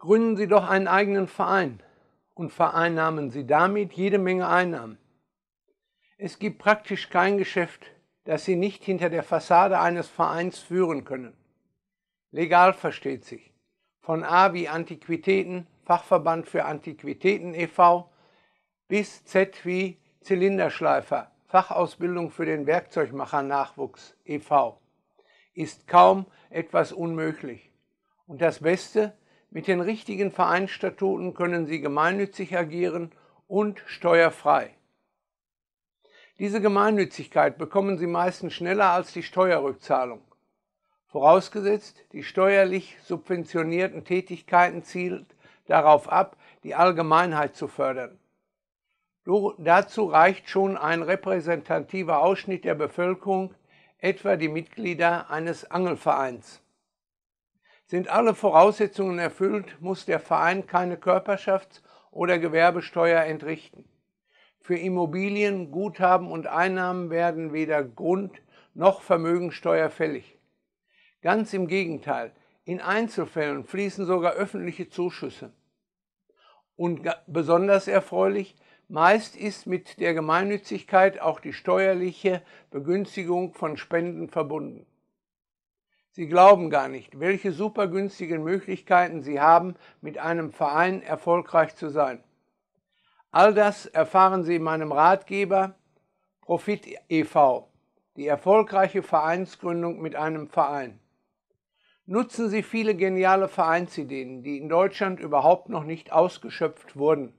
gründen Sie doch einen eigenen Verein und vereinnahmen Sie damit jede Menge Einnahmen. Es gibt praktisch kein Geschäft, das Sie nicht hinter der Fassade eines Vereins führen können. Legal versteht sich. Von A wie Antiquitäten, Fachverband für Antiquitäten e.V., bis Z wie Zylinderschleifer, Fachausbildung für den Werkzeugmachernachwuchs e.V. ist kaum etwas unmöglich. Und das Beste, mit den richtigen Vereinsstatuten können sie gemeinnützig agieren und steuerfrei. Diese Gemeinnützigkeit bekommen sie meistens schneller als die Steuerrückzahlung. Vorausgesetzt, die steuerlich subventionierten Tätigkeiten zielen darauf ab, die Allgemeinheit zu fördern. Dazu reicht schon ein repräsentativer Ausschnitt der Bevölkerung, etwa die Mitglieder eines Angelvereins. Sind alle Voraussetzungen erfüllt, muss der Verein keine Körperschafts- oder Gewerbesteuer entrichten. Für Immobilien, Guthaben und Einnahmen werden weder Grund- noch Vermögensteuer fällig. Ganz im Gegenteil, in Einzelfällen fließen sogar öffentliche Zuschüsse. Und besonders erfreulich, meist ist mit der Gemeinnützigkeit auch die steuerliche Begünstigung von Spenden verbunden. Sie glauben gar nicht, welche super günstigen Möglichkeiten Sie haben, mit einem Verein erfolgreich zu sein. All das erfahren Sie in meinem Ratgeber Profit e.V., die erfolgreiche Vereinsgründung mit einem Verein. Nutzen Sie viele geniale Vereinsideen, die in Deutschland überhaupt noch nicht ausgeschöpft wurden.